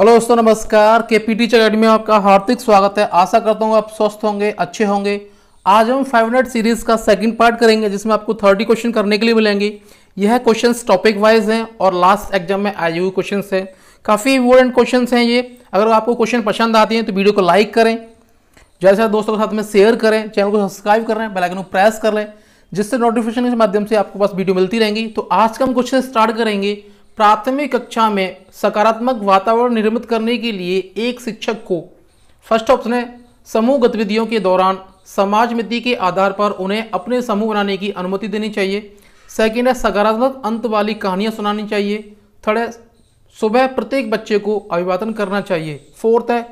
hello दोस्तों नमस्कार के पी टीचर अकेडमी में आपका हार्दिक स्वागत है आशा करता हूँ आप स्वस्थ होंगे अच्छे होंगे आज हम फाइव हंड्रेड सीरीज का सेकंड पार्ट करेंगे जिसमें आपको थर्टी क्वेश्चन करने के लिए मिलेंगे यह क्वेश्चंस टॉपिक वाइज हैं और लास्ट एग्जाम में आए हुए क्वेश्चन हैं काफ़ी इंपॉर्टेंट क्वेश्चन हैं ये अगर आपको क्वेश्चन पसंद आते हैं तो वीडियो को लाइक करें जैसे आप दोस्तों के साथ में शेयर करें चैनल को सब्सक्राइब कर बेलाइकन को प्रेस कर लें जिससे नोटिफिकेशन के माध्यम से आपके पास वीडियो मिलती रहेंगी तो आज का हम क्वेश्चन स्टार्ट करेंगे प्राथमिक कक्षा में सकारात्मक वातावरण निर्मित करने के लिए एक शिक्षक को फर्स्ट ऑप्शन है समूह गतिविधियों के दौरान समाज मिति के आधार पर उन्हें अपने समूह बनाने की अनुमति देनी चाहिए सेकेंड है सकारात्मक अंत वाली कहानियाँ सुनानी चाहिए थर्ड है सुबह प्रत्येक बच्चे को अभिवादन करना चाहिए फोर्थ है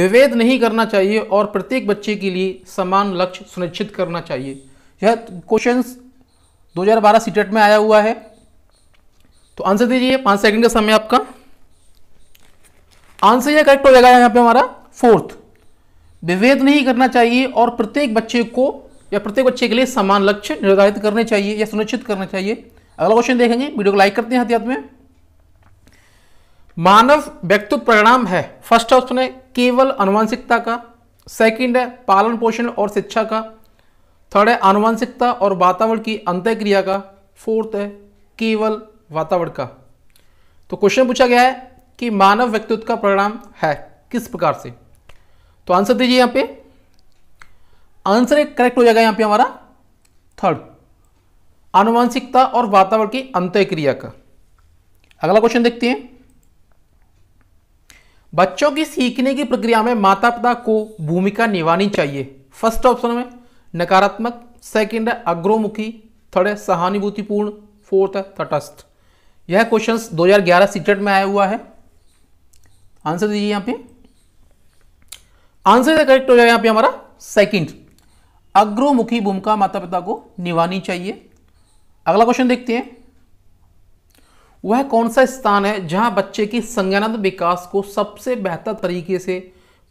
विभेद नहीं करना चाहिए और प्रत्येक बच्चे के लिए समान लक्ष्य सुनिश्चित करना चाहिए यह क्वेश्चन 2012 हज़ार में आया हुआ है तो आंसर दीजिए पांच सेकंड का समय आपका आंसर यह करेक्ट हो जाएगा यहां पे हमारा फोर्थ विभेद नहीं करना चाहिए और प्रत्येक बच्चे को या प्रत्येक बच्चे के लिए समान लक्ष्य निर्धारित करने चाहिए या सुनिश्चित करना चाहिए अगला क्वेश्चन देखेंगे वीडियो को लाइक करते हैं हथियार में मानव व्यक्तित्व परिणाम है फर्स्ट ऑप्शन है केवल अनुवांशिकता का सेकंड है पालन पोषण और शिक्षा का थर्ड है अनुवांशिकता और वातावरण की अंत्यक्रिया का फोर्थ है केवल वातावरण का तो क्वेश्चन पूछा गया है कि मानव व्यक्तित्व का परिणाम है किस प्रकार से तो आंसर दीजिए यहां पे आंसर करेक्ट हो जाएगा यहां पे हमारा थर्ड आनुवांशिकता और वातावरण की अंत्य क्रिया का अगला क्वेश्चन देखते हैं बच्चों की सीखने की प्रक्रिया में माता पिता को भूमिका निभानी चाहिए फर्स्ट ऑप्शन में नकारात्मक सेकेंड है अग्रोमुखी थर्ड है सहानुभूतिपूर्ण फोर्थ है तटस्थ यह क्वेश्चन 2011 सीटेट में आया हुआ है आंसर दीजिए यहां पे आंसर करेक्ट हो जाएगा यहां पे हमारा सेकंड अग्रोमुखी भूमिका माता पिता को निभानी चाहिए अगला क्वेश्चन देखते हैं वह कौन सा स्थान है जहां बच्चे की संज्ञानात्मक विकास को सबसे बेहतर तरीके से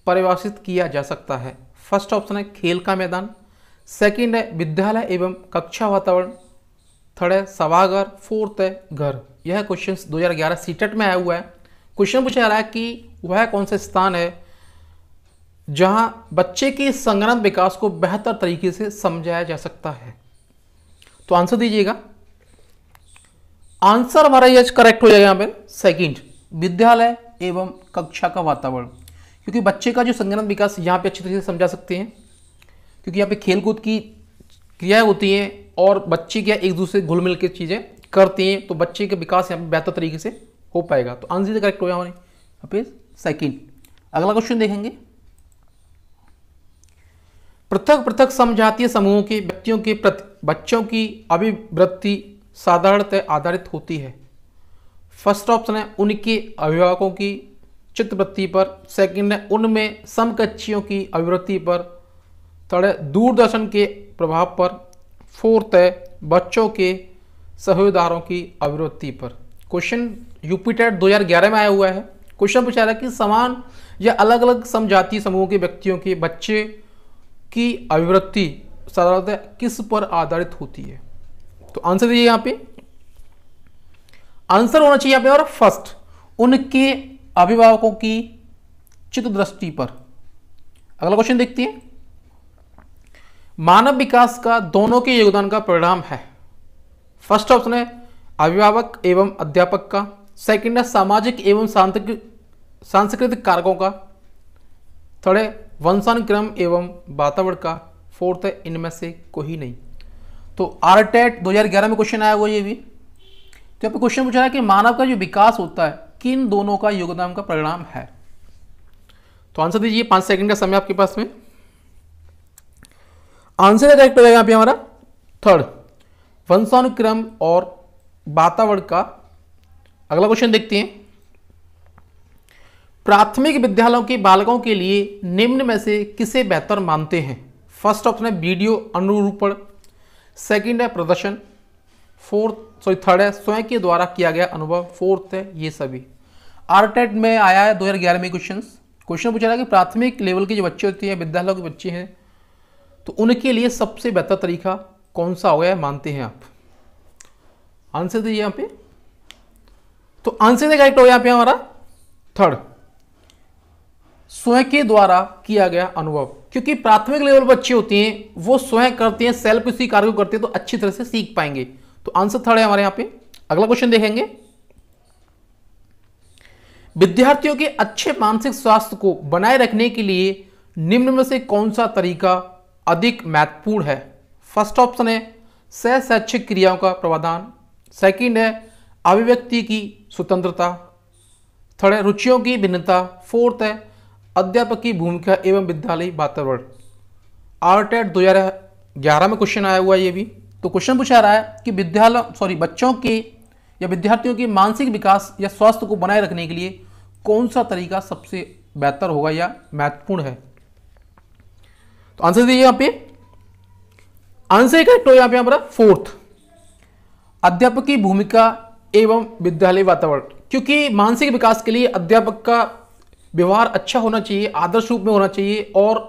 परिभाषित किया जा सकता है फर्स्ट ऑप्शन है खेल का मैदान सेकंड है विद्यालय एवं कक्षा वातावरण थर्ड है सभागार फोर्थ है घर यह क्वेश्चन 2011 सीटेट में आया हुआ है क्वेश्चन पूछा जा रहा है कि वह कौन सा स्थान है जहां बच्चे के संगणन विकास को बेहतर तरीके से समझाया जा सकता है तो आंसर दीजिएगा आंसर हमारा यह करेक्ट हो जाएगा यहाँ पर सेकेंड विद्यालय एवं कक्षा का वातावरण क्योंकि बच्चे का जो संगठन विकास यहाँ पे अच्छी तरीके से समझा सकते हैं क्योंकि यहाँ पे खेलकूद की क्रियाएँ होती हैं और बच्चे क्या एक दूसरे घुल मिल के चीज़ें करते हैं तो बच्चे के विकास यहाँ पर बेहतर तरीके से हो पाएगा तो आंसर करेक्ट हो गया हमारे यहाँ पे सेकेंड अगला क्वेश्चन देखेंगे पृथक पृथक समझातीय समूहों के व्यक्तियों के प्रति बच्चों की अभिवृत्ति साधारणतः आधारित होती है फर्स्ट ऑप्शन है उनके अभिभावकों की चित्रवृत्ति पर सेकंड है उनमें समकक्षियों की अभिवृत्ति पर थर्ड है दूरदर्शन के प्रभाव पर फोर्थ है बच्चों के सहयोगदारों की अविरोधि पर क्वेश्चन यूपी टेट 2011 में आया हुआ है क्वेश्चन पूछा रहा है कि समान या अलग अलग समजातीय समूह के व्यक्तियों के बच्चे की अभिवृत्ति साधारणतः किस पर आधारित होती है तो आंसर दीजिए यहाँ पे आंसर होना चाहिए यहां पे और फर्स्ट उनके अभिभावकों की चित्त दृष्टि पर अगला क्वेश्चन देखती है मानव विकास का दोनों के योगदान का परिणाम है फर्स्ट ऑप्शन है अभिभावक एवं अध्यापक का सेकंड है सामाजिक एवं सांस्कृतिक कारकों का थर्ड है वंशानुक्रम एवं वातावरण का फोर्थ है इनमें से कोई नहीं तो आर टेट e दो में क्वेश्चन आया हुआ ये भी तो यहाँ क्वेश्चन पूछा है कि मानव का जो विकास होता है किन दोनों का योगदान का परिणाम है तो आंसर दीजिए पांच सेकंड का समय आपके पास में आंसर करेक्ट हो जाएगा यहाँ पे हमारा थर्ड वंशानुक्रम और वातावरण का अगला क्वेश्चन देखते हैं प्राथमिक विद्यालयों के बालकों के लिए निम्न में से किसे बेहतर मानते हैं फर्स्ट ऑप्शन है वीडियो अनुरूपण सेकंड है प्रदर्शन फोर्थ सॉरी थर्ड है स्वयं के द्वारा किया गया अनुभव फोर्थ है ये सभी आरटेट e में आया है ग्यारह में क्वेश्चन क्वेश्चन पूछा था कि प्राथमिक लेवल के जो बच्चे होते हैं विद्यालयों के बच्चे हैं तो उनके लिए सबसे बेहतर तरीका कौन सा हो गया मानते हैं आप आंसर दीजिए यहां पे तो आंसर करेक्ट हो गया यहां पे हमारा थर्ड स्वयं के द्वारा किया गया अनुभव क्योंकि प्राथमिक लेवल पर बच्चे होते हैं वो स्वयं करते हैं सेल्फ किसी कार्य को करते हैं तो अच्छी तरह से सीख पाएंगे तो आंसर थर्ड है हमारे यहां पे अगला क्वेश्चन देखेंगे विद्यार्थियों के अच्छे मानसिक स्वास्थ्य को बनाए रखने के लिए निम्न में से कौन सा तरीका अधिक महत्वपूर्ण है फर्स्ट ऑप्शन है सह शैक्षिक क्रियाओं का प्रावधान सेकंड है अभिव्यक्ति की स्वतंत्रता थर्ड है रुचियों की भिन्नता फोर्थ है अध्यापक की भूमिका एवं विद्यालय वातावरण आर्ट टेट दो ग्यारह में क्वेश्चन आया हुआ है ये भी तो क्वेश्चन पूछा रहा है कि विद्यालय सॉरी बच्चों के या विद्यार्थियों के मानसिक विकास या स्वास्थ्य को बनाए रखने के लिए कौन सा तरीका सबसे बेहतर होगा या महत्वपूर्ण है तो आंसर दीजिए यहाँ पे आंसर करेक्ट हो यहाँ पे हमारा फोर्थ अध्यापक की भूमिका एवं विद्यालय वातावरण क्योंकि मानसिक विकास के लिए अध्यापक का व्यवहार अच्छा होना चाहिए आदर्श रूप में होना चाहिए और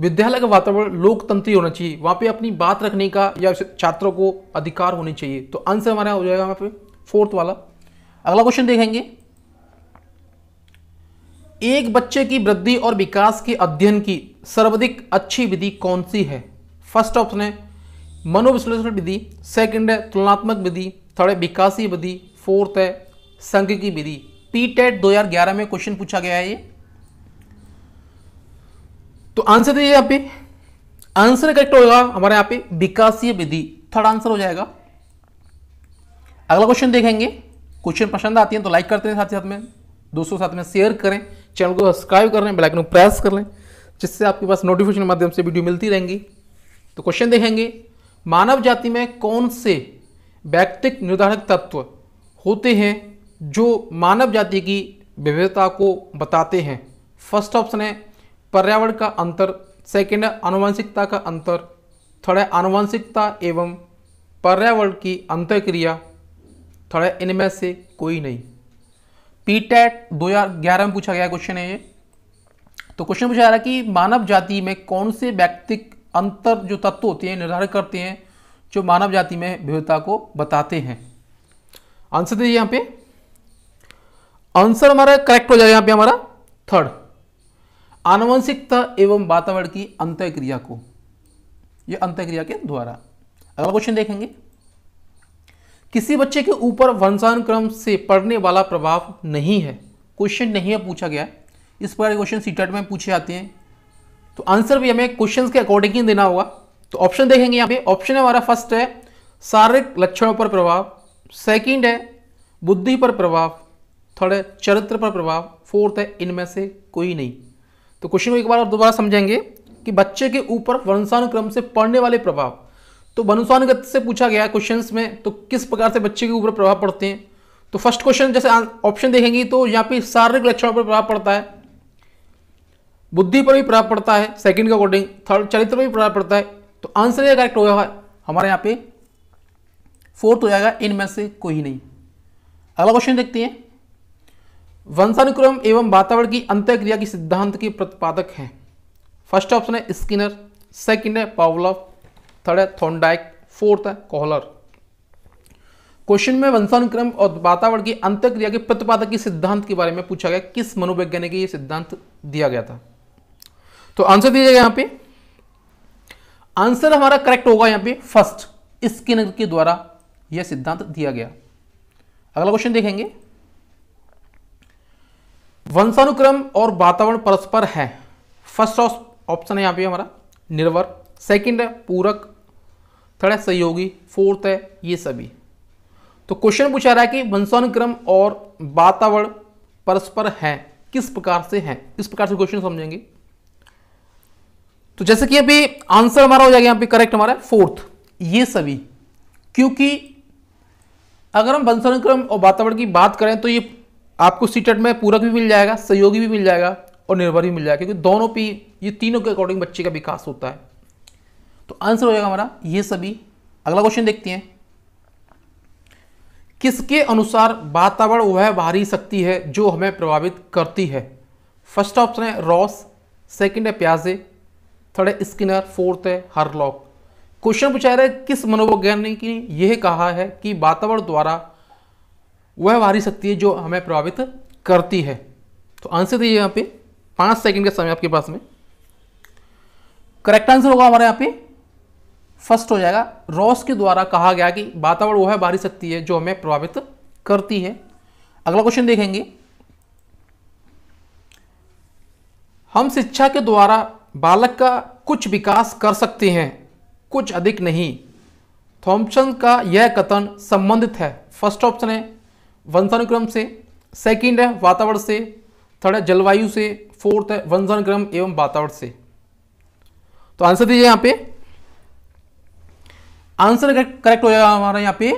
विद्यालय का वातावरण लोकतंत्री होना चाहिए वहाँ पे अपनी बात रखने का या छात्रों को अधिकार होनी चाहिए तो आंसर हमारा हो जाएगा वहाँ पे फोर्थ वाला अगला क्वेश्चन देखेंगे एक बच्चे की वृद्धि और विकास के अध्ययन की सर्वाधिक अच्छी विधि कौन सी है फर्स्ट ऑप्शन है मनोविश्लेषण विधि सेकंड है तुलनात्मक विधि थर्ड है विकासीय विधि फोर्थ है संघ की विधि पी टेट e दो में क्वेश्चन पूछा गया है ये तो आंसर दीजिए यहां पे आंसर करेक्ट होगा हमारे यहां पे विकासीय विधि थर्ड आंसर हो जाएगा अगला क्वेश्चन देखेंगे क्वेश्चन पसंद आती है तो लाइक करते हैं साथ साथ में दोस्तों साथ में शेयर करें चैनल को सब्सक्राइब कर लें बेलाइकन प्रेस कर लें जिससे आपके पास नोटिफिकेशन माध्यम से वीडियो मिलती रहेंगी तो क्वेश्चन देखेंगे मानव जाति में कौन से व्यक्तिक निर्धारक तत्व होते हैं जो मानव जाति की विविधता को बताते हैं फर्स्ट ऑप्शन है पर्यावरण का अंतर सेकेंड है आनुवंशिकता का अंतर थर्ड है आनुवंशिकता एवं पर्यावरण की अंतर क्रिया थर्ड है इनमें से कोई नहीं पी टैट दो हजार ग्यारह में पूछा गया क्वेश्चन है ये तो क्वेश्चन पूछा जा रहा है कि मानव जाति में कौन से व्यक्तिक अंतर जो तत्व होते हैं निर्धारित करते हैं जो मानव जाति में विविधता को बताते हैं आंसर दीजिए यहां पे आंसर हमारा करेक्ट हो जाएगा यहां पे हमारा थर्ड आनुवंशिकता एवं वातावरण की अंत्यक्रिया को यह अंत्यक्रिया के द्वारा अगला क्वेश्चन देखेंगे किसी बच्चे के ऊपर वंशानुक्रम से पड़ने वाला प्रभाव नहीं है क्वेश्चन नहीं है पूछा गया इस प्रकार क्वेश्चन सीटेट में पूछे जाते हैं तो आंसर भी हमें क्वेश्चन के अकॉर्डिंग ही देना होगा तो ऑप्शन देखेंगे यहाँ पे ऑप्शन हमारा फर्स्ट है शारीरिक लक्षणों पर प्रभाव सेकंड है बुद्धि पर प्रभाव थर्ड है चरित्र पर प्रभाव फोर्थ है इनमें से कोई नहीं तो क्वेश्चन को एक बार और दोबारा समझेंगे कि बच्चे के ऊपर वंशानुक्रम से पढ़ने वाले प्रभाव तो वंशानुगत से पूछा गया क्वेश्चन में तो किस प्रकार से बच्चे के ऊपर प्रभाव पड़ते हैं तो फर्स्ट क्वेश्चन जैसे ऑप्शन देखेंगे तो यहाँ पे शारीरिक लक्षणों पर प्रभाव पड़ता है बुद्धि पर भी प्रभाव पड़ता है सेकंड के अकॉर्डिंग थर्ड चरित्र पर भी प्रभाव पड़ता है तो आंसर ये करेक्ट होगा हमारे यहाँ पे फोर्थ हो जाएगा इनमें से कोई नहीं अगला क्वेश्चन देखते हैं वंशानुक्रम एवं वातावरण की अंत्यक्रिया की सिद्धांत के प्रतिपादक है फर्स्ट ऑप्शन है स्किनर सेकंड है पावल थर्ड है थोंडाइक फोर्थ है कोहलर क्वेश्चन में वंशानुक्रम और वातावरण की अंत्यक्रिया के प्रतिपादक की सिद्धांत के बारे में पूछा गया किस मनोवैज्ञानिक ये सिद्धांत दिया गया था तो आंसर दीजिएगा यहां पे आंसर हमारा करेक्ट होगा यहां पे फर्स्ट स्किन के द्वारा यह सिद्धांत दिया गया अगला क्वेश्चन देखेंगे वंशानुक्रम और वातावरण परस्पर है फर्स्ट ऑप्शन है यहां पे हमारा निर्भर सेकंड है पूरक थर्ड है सहयोगी फोर्थ है ये सभी तो क्वेश्चन पूछा रहा है कि वंशानुक्रम और वातावरण परस्पर है किस प्रकार से है इस प्रकार से क्वेश्चन समझेंगे तो जैसे कि अभी आंसर हमारा हो जाएगा यहां पे करेक्ट हमारा फोर्थ ये सभी क्योंकि अगर हम क्रम और वातावरण की बात करें तो ये आपको सीटेट में पूरक भी मिल जाएगा सहयोगी भी मिल जाएगा और निर्भर भी मिल जाएगा क्योंकि दोनों पे ये तीनों के अकॉर्डिंग बच्चे का विकास होता है तो आंसर हो जाएगा हमारा ये सभी अगला क्वेश्चन देखते हैं किसके अनुसार वातावरण वह बाहरी शक्ति है जो हमें प्रभावित करती है फर्स्ट ऑप्शन है रॉस सेकंड है प्याजे थर्ड है स्किनर फोर्थ है हरलॉक क्वेश्चन पूछा रहा है किस मनोवैज्ञानिक ने यह कहा है कि वातावरण द्वारा वह बाहरी शक्ति है जो हमें प्रभावित करती है तो आंसर दीजिए यहाँ पे पाँच सेकंड का समय आपके पास में करेक्ट आंसर होगा हमारे यहाँ पे फर्स्ट हो जाएगा रॉस के द्वारा कहा गया कि वातावरण वह भारी शक्ति है जो हमें प्रभावित करती है अगला क्वेश्चन देखेंगे हम शिक्षा के द्वारा बालक का कुछ विकास कर सकते हैं कुछ अधिक नहीं थॉम्पसन का यह कथन संबंधित है फर्स्ट ऑप्शन है वंशानुक्रम से सेकंड है वातावरण से थर्ड है जलवायु से फोर्थ है वंशानुक्रम एवं वातावरण से तो आंसर दीजिए यहां पे आंसर करेक्ट हो जाएगा हमारा यहां पे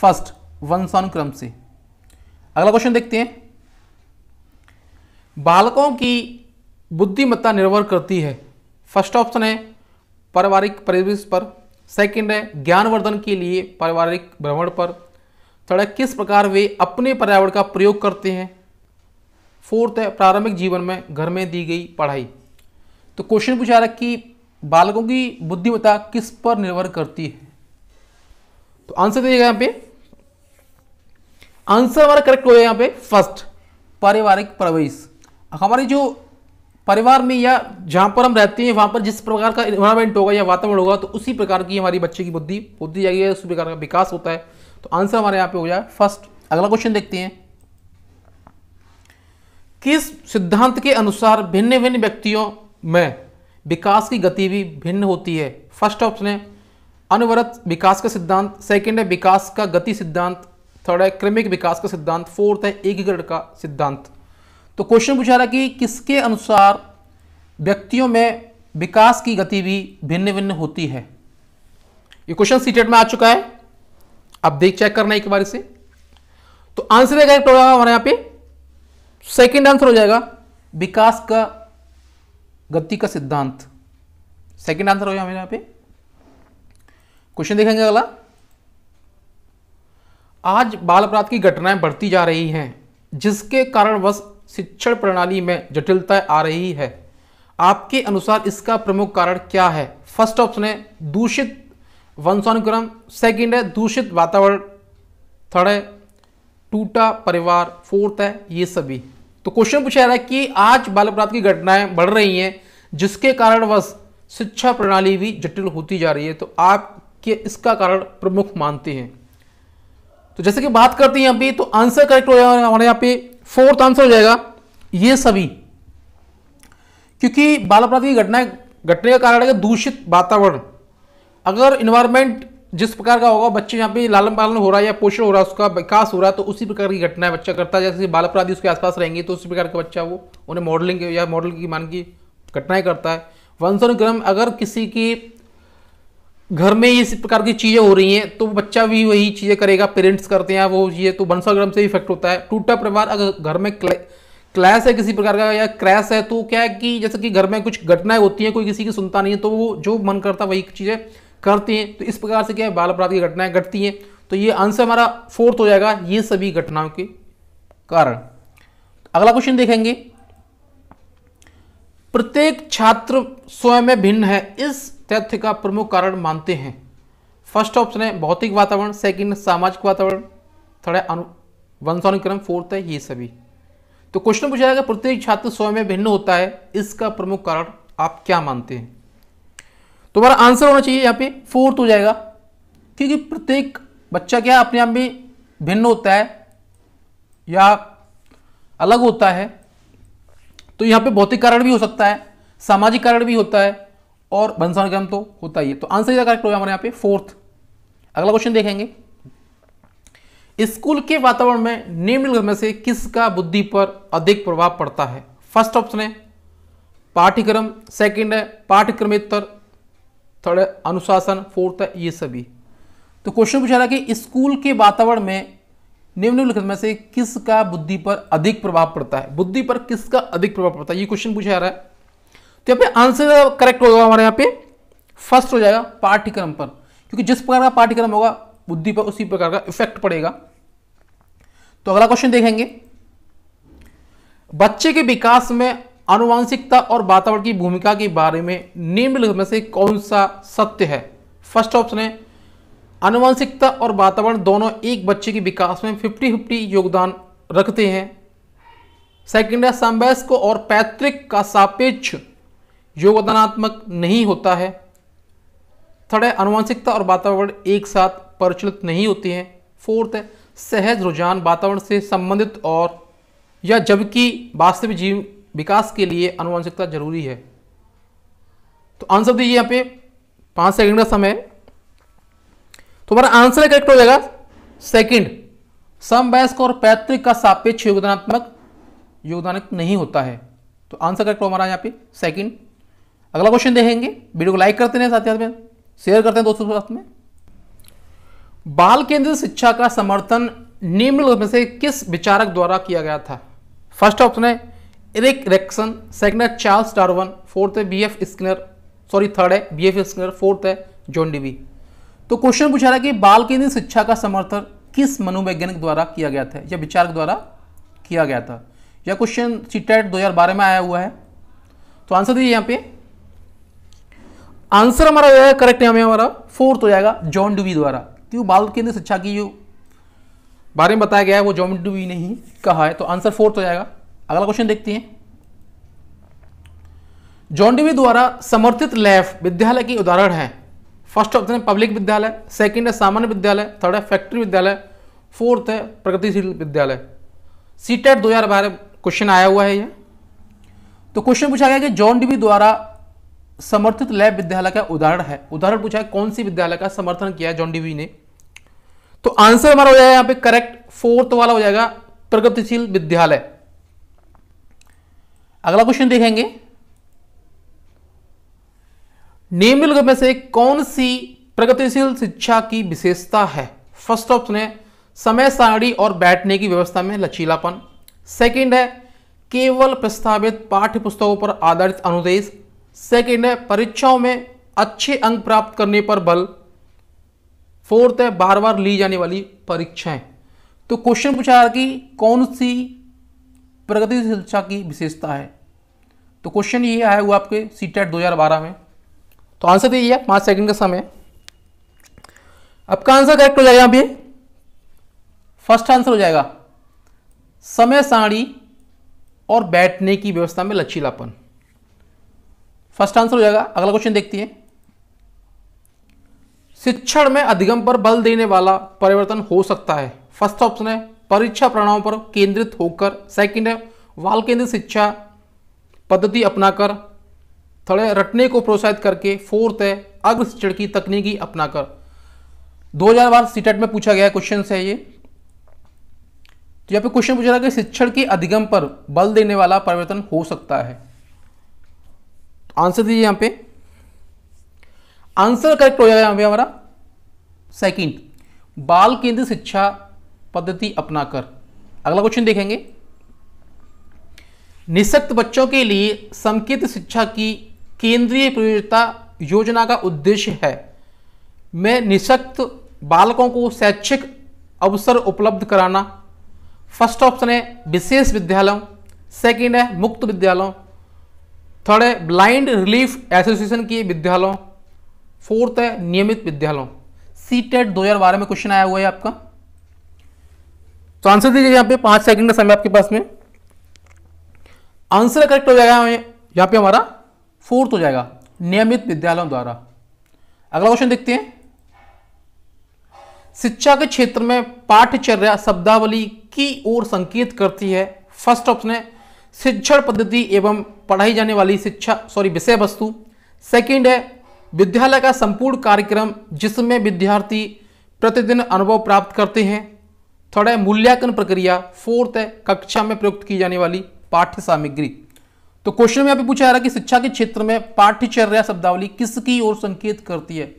फर्स्ट वंशानुक्रम से अगला क्वेश्चन देखते हैं बालकों की बुद्धिमत्ता निर्भर करती है फर्स्ट ऑप्शन है पारिवारिक परिवेश पर सेकंड है ज्ञानवर्धन के लिए पारिवारिक भ्रमण पर थर्ड है किस प्रकार वे अपने पर्यावरण का प्रयोग करते हैं फोर्थ है प्रारंभिक जीवन में घर में दी गई पढ़ाई तो क्वेश्चन पूछा रहा कि बालकों की बुद्धिमत्ता किस पर निर्भर करती है तो आंसर देगा यहाँ पे आंसर हमारा करेक्ट हो गया यहाँ पे फर्स्ट पारिवारिक प्रवेश हमारी जो परिवार में या जहाँ पर हम रहते हैं वहाँ पर जिस प्रकार का इन्वायरमेंट होगा या वातावरण होगा तो उसी प्रकार की हमारी बच्चे की बुद्धि बुद्धि जाएगी उसी प्रकार का विकास होता है तो आंसर हमारे यहाँ पे हो जाए फर्स्ट अगला क्वेश्चन देखते हैं किस सिद्धांत के अनुसार भिन्न भिन्न व्यक्तियों में विकास की गति भी भिन्न होती है फर्स्ट ऑप्शन है अनवरत विकास का सिद्धांत सेकेंड है विकास का गति सिद्धांत थर्ड है क्रमिक विकास का सिद्धांत फोर्थ है एकीकरण का सिद्धांत तो क्वेश्चन पूछा रहा कि किसके अनुसार व्यक्तियों में विकास की गति भी भिन्न भिन्न होती है ये क्वेश्चन सीटेट में आ चुका है आप देख चेक करना एक बार इसे तो आंसर है करेक्ट हो हमारे यहां पे सेकंड आंसर हो जाएगा विकास का गति का सिद्धांत सेकंड आंसर हो गया हमारे यहां पे क्वेश्चन देखेंगे अगला आज बाल अपराध की घटनाएं बढ़ती जा रही हैं जिसके कारण कारणवश शिक्षण प्रणाली में जटिलताएं आ रही है आपके अनुसार इसका प्रमुख कारण क्या है फर्स्ट ऑप्शन है दूषित वंशानुक्रम सेकंड है दूषित वातावरण थर्ड है टूटा परिवार फोर्थ है ये सभी तो क्वेश्चन पूछा जा रहा है कि आज बाल अपराध की घटनाएं बढ़ रही हैं जिसके कारणवश शिक्षा प्रणाली भी जटिल होती जा रही है तो आप के इसका कारण प्रमुख मानते हैं तो जैसे कि बात करते हैं अभी तो आंसर करेक्ट हो जाएगा हमारे यहाँ पे फोर्थ आंसर हो जाएगा ये सभी क्योंकि बाल अपराध की घटना घटने का कारण है दूषित वातावरण अगर इन्वायरमेंट जिस प्रकार का होगा बच्चे यहाँ पे लालन पालन हो रहा है या पोषण हो रहा है उसका विकास हो रहा है तो उसी प्रकार की घटना है बच्चा करता है जैसे बाल अपराधी उसके आसपास रहेंगे तो उसी प्रकार का बच्चा वो उन्हें मॉडलिंग या मॉडल की मान की घटनाएं करता है वंशानुक्रम अगर किसी की घर में इस प्रकार की चीज़ें हो रही हैं तो बच्चा भी वही चीज़ें करेगा पेरेंट्स करते हैं वो चीज़ें तो वंशाग्रम से इफेक्ट होता है टूटा परिवार अगर घर में क्लैश है किसी प्रकार का या क्रैश है तो क्या है कि जैसे कि घर में कुछ घटनाएं होती हैं कोई किसी की सुनता नहीं है तो वो जो मन करता वही चीज़ें करते हैं तो इस प्रकार से क्या है बाल अपराध की घटनाएं घटती हैं तो ये आंसर हमारा फोर्थ हो जाएगा ये सभी घटनाओं के कारण अगला क्वेश्चन देखेंगे प्रत्येक छात्र स्वयं में भिन्न है इस तथ्य का प्रमुख कारण मानते हैं फर्स्ट ऑप्शन है भौतिक वातावरण सेकंड सामाजिक वातावरण थर्ड है वंशानुक्रम फोर्थ है ये सभी तो क्वेश्चन पूछा जाएगा प्रत्येक छात्र स्वयं में भिन्न होता है इसका प्रमुख कारण आप क्या मानते हैं तो हमारा आंसर होना चाहिए यहाँ पे फोर्थ हो जाएगा क्योंकि प्रत्येक बच्चा क्या अपने आप में भिन्न होता है या अलग होता है तो यहाँ पे भौतिक कारण भी हो सकता है सामाजिक कारण भी होता है और वंशानुक्रम तो होता ही है तो आंसर इसका करेक्ट होगा हमारे यहाँ पे फोर्थ अगला क्वेश्चन देखेंगे स्कूल के वातावरण में निम्नलिखित में से किसका बुद्धि पर अधिक प्रभाव पड़ता है फर्स्ट ऑप्शन है पाठ्यक्रम सेकंड है पाठ्यक्रमेतर थर्ड अनुशासन फोर्थ है ये सभी तो क्वेश्चन पूछा रहा कि स्कूल के वातावरण में निम्नलिखित में से किसका बुद्धि पर अधिक प्रभाव पड़ता है बुद्धि पर किसका अधिक प्रभाव पड़ता है ये क्वेश्चन पूछा जा रहा है तो यहाँ पे आंसर करेक्ट होगा हमारे यहाँ पे फर्स्ट हो जाएगा पाठ्यक्रम पर क्योंकि जिस प्रकार का पाठ्यक्रम होगा बुद्धि पर उसी प्रकार का इफेक्ट पड़ेगा तो अगला क्वेश्चन देखेंगे बच्चे के विकास में आनुवांशिकता और वातावरण की भूमिका के बारे में निम्नलिखित में से कौन सा सत्य है फर्स्ट ऑप्शन है आनुवांशिकता और वातावरण दोनों एक बच्चे के विकास में फिफ्टी फिफ्टी योगदान रखते हैं सेकेंड है संवयस्क और पैतृक का सापेक्ष योगदानात्मक नहीं होता है थर्ड है अनुवांशिकता और वातावरण एक साथ प्रचलित नहीं होती है फोर्थ है सहज रुझान वातावरण से संबंधित और या जबकि वास्तविक जीव विकास के लिए अनुवांशिकता जरूरी है तो आंसर दीजिए यहाँ पे पाँच सेकंड का समय तो हमारा आंसर करेक्ट हो जाएगा सेकंड समवयस्क और पैतृक का सापेक्ष योगदानात्मक योगदानक नहीं होता है तो आंसर करेक्ट हो हमारा यहाँ पे सेकंड अगला क्वेश्चन देखेंगे वीडियो को लाइक करते हैं साथ ही में शेयर करते हैं दोस्तों साथ में बाल केंद्रित शिक्षा का समर्थन निम्नलिखित में से किस विचारक द्वारा किया गया था फर्स्ट ऑप्शन है इरिक रेक्सन सेकंड है चार्ल्स डार्वन फोर्थ है BF F Skinner sorry third है बी एफ स्किनर फोर्थ है जॉन डीवी तो क्वेश्चन पूछा रहा है कि बाल केंद्रित शिक्षा का समर्थन किस मनोवैज्ञानिक द्वारा किया गया था या विचारक द्वारा किया गया था यह क्वेश्चन सीटेट दो में आया हुआ है तो आंसर दीजिए यहाँ पे आंसर हमारा हो जाएगा करेक्ट यहाँ हमारा फोर्थ हो जाएगा जॉन डुबी द्वारा क्यों तो बाल केंद्र शिक्षा की जो बारे में बताया गया है वो जॉन डुबी ने ही कहा है तो आंसर फोर्थ हो जाएगा अगला क्वेश्चन देखते हैं जॉन डुबी द्वारा समर्थित लैफ विद्यालय की उदाहरण है फर्स्ट ऑप्शन है पब्लिक विद्यालय सेकेंड है सामान्य विद्यालय थर्ड है फैक्ट्री विद्यालय फोर्थ है प्रगतिशील विद्यालय सी टेट क्वेश्चन आया हुआ है यह तो क्वेश्चन पूछा गया कि जॉन डीबी द्वारा समर्थित लैब विद्यालय का उदाहरण है उदाहरण पूछा है कौन सी विद्यालय का समर्थन किया है जॉन डीवी ने तो आंसर हमारा हो जाएगा यहां पे करेक्ट फोर्थ वाला हो जाएगा प्रगतिशील विद्यालय अगला क्वेश्चन देखेंगे निम्नलिखित में से कौन सी प्रगतिशील शिक्षा की विशेषता है फर्स्ट ऑप्शन है समय सारणी और बैठने की व्यवस्था में लचीलापन सेकेंड है केवल प्रस्तावित पाठ्य पुस्तकों पर आधारित अनुदेश सेकेंड है परीक्षाओं में अच्छे अंक प्राप्त करने पर बल फोर्थ है बार बार ली जाने वाली परीक्षाएं तो क्वेश्चन पूछा कि कौन सी प्रगति शिक्षा की विशेषता है तो क्वेश्चन ये आया हुआ आपके सी टेट e दो में तो आंसर दे तो है पांच सेकंड का समय आपका आंसर करेक्ट हो जाएगा अभी फर्स्ट आंसर हो जाएगा समय साड़ी और बैठने की व्यवस्था में लचीलापन फर्स्ट आंसर हो जाएगा अगला क्वेश्चन देखती है शिक्षण में अधिगम पर बल देने वाला परिवर्तन हो सकता है फर्स्ट ऑप्शन है परीक्षा प्रणालियों पर केंद्रित होकर सेकंड है वाल केंद्रित शिक्षा पद्धति अपनाकर थोड़े रटने को प्रोत्साहित करके फोर्थ है अग्र शिक्षण की तकनीकी अपनाकर 2000 बार सीटेट e में पूछा गया क्वेश्चन है ये तो यहाँ पे क्वेश्चन पूछा कि शिक्षण के अधिगम पर बल देने वाला परिवर्तन हो सकता है आंसर दीजिए यहाँ पे आंसर करेक्ट हो जाएगा यहाँ पे हमारा सेकंड बाल केंद्रित शिक्षा पद्धति अपनाकर अगला क्वेश्चन देखेंगे निशक्त बच्चों के लिए संकेत शिक्षा की केंद्रीय प्रयोजता योजना का उद्देश्य है मैं निशक्त बालकों को शैक्षिक अवसर उपलब्ध कराना फर्स्ट ऑप्शन है विशेष विद्यालयों सेकंड है मुक्त विद्यालयों थर्ड है ब्लाइंड रिलीफ एसोसिएशन की विद्यालयों फोर्थ है नियमित विद्यालयों सी टेट e दो में क्वेश्चन आया हुआ है आपका तो आंसर दीजिए यहां पे पांच सेकंड का समय आपके पास में आंसर करेक्ट हो जाएगा यहां पे हमारा फोर्थ हो जाएगा नियमित विद्यालयों द्वारा अगला क्वेश्चन देखते हैं शिक्षा के क्षेत्र में पाठचर्या शब्दावली की ओर संकेत करती है फर्स्ट ऑप्शन है शिक्षण पद्धति एवं पढ़ाई जाने वाली शिक्षा सॉरी विषय वस्तु सेकंड है विद्यालय का संपूर्ण कार्यक्रम जिसमें विद्यार्थी प्रतिदिन अनुभव प्राप्त करते हैं थर्ड है मूल्यांकन प्रक्रिया फोर्थ है कक्षा में प्रयुक्त की जाने वाली पाठ्य सामग्री तो क्वेश्चन में यहाँ पे पूछा जा रहा है कि शिक्षा के क्षेत्र में पाठ्यचर्या शब्दावली किसकी ओर संकेत करती है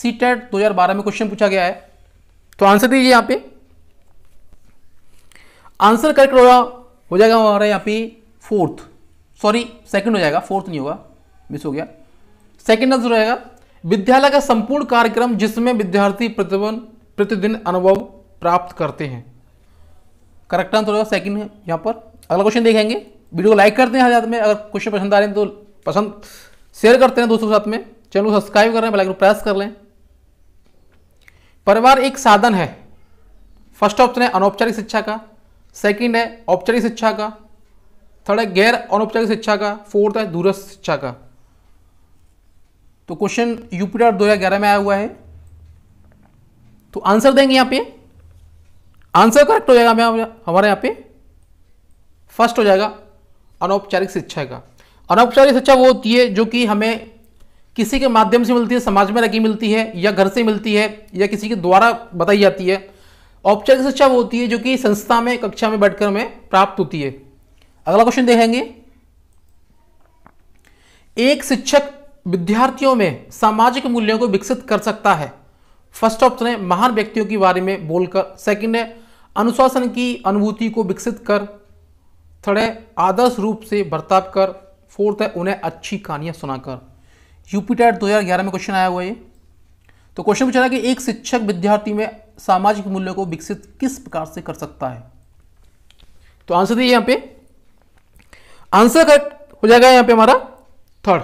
सी टेट e दो में क्वेश्चन पूछा गया है तो आंसर दीजिए यहाँ पे आंसर करेक्ट हो जाएगा हमारा यहाँ पे फोर्थ सॉरी सेकंड हो जाएगा फोर्थ नहीं होगा मिस हो गया सेकंड आंसर रहेगा विद्यालय का संपूर्ण कार्यक्रम जिसमें विद्यार्थी प्रतिदिन प्रतिदिन अनुभव प्राप्त करते हैं करेक्ट आंसर होगा सेकंड है यहाँ पर अगला क्वेश्चन देखेंगे वीडियो को लाइक करते हैं हाथ में अगर क्वेश्चन पसंद आ रहे हैं तो पसंद शेयर करते हैं दोस्तों के साथ में चैनल को सब्सक्राइब कर रहे हैं प्रेस कर लें परिवार एक साधन है फर्स्ट ऑप्शन है अनौपचारिक शिक्षा का सेकंड है औपचारिक शिक्षा का थर्ड है गैर अनौपचारिक शिक्षा का फोर्थ है दूरस्थ शिक्षा का तो क्वेश्चन यूपीटर दो हजार में आया हुआ है तो आंसर देंगे यहां पे आंसर करेक्ट हो जाएगा हमारे यहाँ पे फर्स्ट हो जाएगा अनौपचारिक शिक्षा का अनौपचारिक शिक्षा वो होती है जो कि हमें किसी के माध्यम से मिलती है समाज में रखी मिलती है या घर से मिलती है या किसी के द्वारा बताई जाती है औपचारिक शिक्षा वो होती है जो कि संस्था में कक्षा में बैठकर हमें प्राप्त होती है अगला क्वेश्चन देखेंगे एक शिक्षक विद्यार्थियों में सामाजिक मूल्यों को विकसित कर सकता है फर्स्ट ऑप्शन है महान व्यक्तियों के बारे में बोलकर सेकंड है अनुशासन की अनुभूति को विकसित कर थर्ड है आदर्श रूप से बर्ताव कर फोर्थ है उन्हें अच्छी कहानियां सुनाकर यूपी टेट दो में क्वेश्चन आया हुआ ये तो क्वेश्चन पूछा था कि एक शिक्षक विद्यार्थी में सामाजिक मूल्यों को विकसित किस प्रकार से कर सकता है तो आंसर दिए यहां पे आंसर करेक्ट हो जाएगा यहाँ पे हमारा थर्ड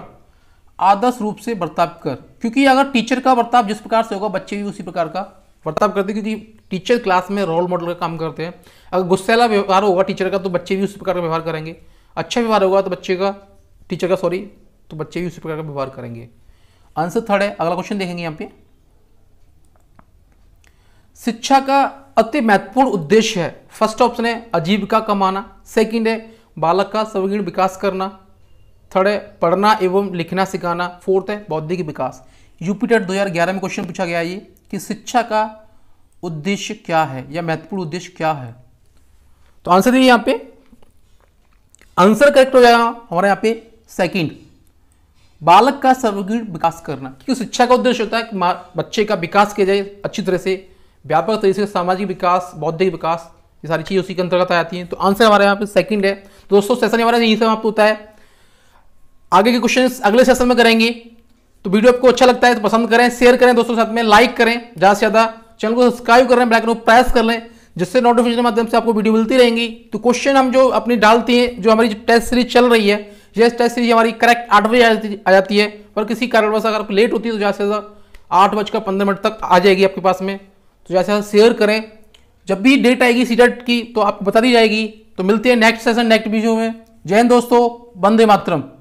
आदर्श रूप से बर्ताव कर क्योंकि अगर टीचर का बर्ताव जिस प्रकार से होगा बच्चे भी उसी प्रकार का बर्ताव करते क्योंकि टीचर क्लास में रोल मॉडल का काम करते हैं अगर गुस्सेला व्यवहार होगा टीचर का तो बच्चे भी उसी प्रकार का व्यवहार करेंगे अच्छा व्यवहार होगा तो बच्चे का टीचर का सॉरी तो बच्चे भी उसी प्रकार का व्यवहार करेंगे आंसर थर्ड है अगला क्वेश्चन देखेंगे यहाँ पे शिक्षा का अति महत्वपूर्ण उद्देश्य है फर्स्ट ऑप्शन है आजीविका कमाना सेकंड है बालक का सर्वगीण विकास करना थर्ड है पढ़ना एवं लिखना सिखाना फोर्थ है बौद्धिक विकास यूपीटेट 2011 में क्वेश्चन पूछा गया ये कि शिक्षा का उद्देश्य क्या है या महत्वपूर्ण उद्देश्य क्या है तो आंसर दिए यहाँ पे आंसर करेक्ट हो जाएगा हमारे यहाँ पे सेकंड बालक का सर्वगीण विकास करना क्योंकि शिक्षा का उद्देश्य होता है कि बच्चे का विकास किया जाए अच्छी तरह से व्यापक तरीके से सामाजिक विकास बौद्धिक विकास ये सारी चीज़ उसी के अंतर्गत आती हैं तो आंसर हमारे यहाँ पे सेकंड है तो दोस्तों सेशन हमारा यहीं समाप्त होता है आगे के क्वेश्चन अगले सेशन में करेंगे तो वीडियो आपको अच्छा लगता है तो पसंद करें शेयर करें दोस्तों साथ में लाइक करें ज़्यादा से ज़्यादा चैनल को सब्सक्राइब करें ब्लैक प्रेस कर लें जिससे नोटिफिकेशन के माध्यम से आपको वीडियो मिलती रहेंगी तो क्वेश्चन हम जो अपनी डालती हैं जो हमारी टेस्ट सीरीज चल रही है ये टेस्ट सीरीज हमारी करेक्ट आठ बजे आ जाती है पर किसी कारणवश अगर लेट होती है तो ज़्यादा से ज़्यादा आठ बजकर पंद्रह मिनट तक आ जाएगी आपके पास में तो ज़्यादा से ज़्यादा शेयर करें जब भी डेट आएगी सीटेट की तो आपको बता दी जाएगी तो मिलते हैं नेक्स्ट सेशन नेक्स्ट वीडियो में जय हिंद दोस्तों बंदे मातरम